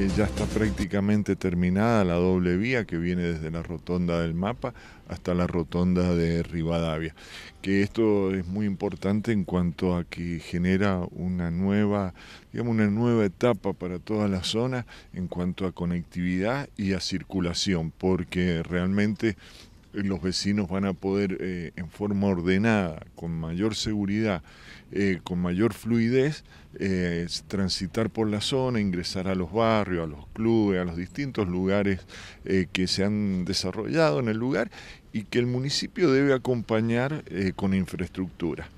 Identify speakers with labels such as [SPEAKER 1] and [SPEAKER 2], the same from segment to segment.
[SPEAKER 1] Eh, ya está prácticamente terminada la doble vía que viene desde la rotonda del mapa hasta la rotonda de Rivadavia. Que esto es muy importante en cuanto a que genera una nueva, digamos, una nueva etapa para toda la zona en cuanto a conectividad y a circulación, porque realmente eh, los vecinos van a poder eh, en forma ordenada, con mayor seguridad, eh, con mayor fluidez, transitar por la zona, ingresar a los barrios, a los clubes, a los distintos lugares que se han desarrollado en el lugar y que el municipio debe acompañar con infraestructura.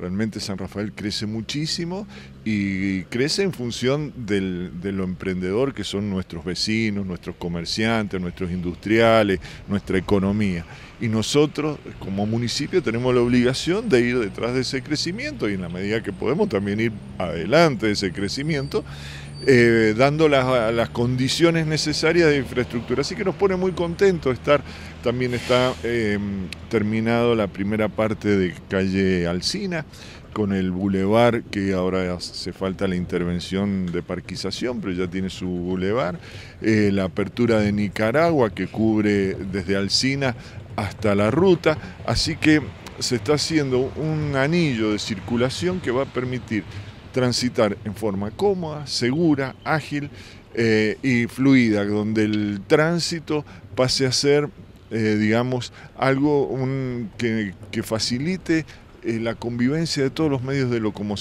[SPEAKER 1] Realmente San Rafael crece muchísimo y crece en función de lo emprendedor que son nuestros vecinos, nuestros comerciantes, nuestros industriales, nuestra economía. Y nosotros como municipio tenemos la obligación de ir detrás de ese crecimiento y en la medida que podemos también ir adelante de ese crecimiento eh, dando las, condiciones necesarias de infraestructura. Así que nos pone muy contentos estar, también está em, terminado la primera parte de calle Alcina con el bulevar que ahora hace falta la intervención de parquización, pero ya tiene su bulevar, eh, la apertura de Nicaragua que cubre desde Alcina hasta la ruta, así que se está haciendo un anillo de circulación que va a permitir transitar en forma cómoda, segura, ágil eh, y fluida, donde el tránsito pase a ser, eh, digamos, algo un, que, facilite eh, la convivencia de todos los medios de locomoción.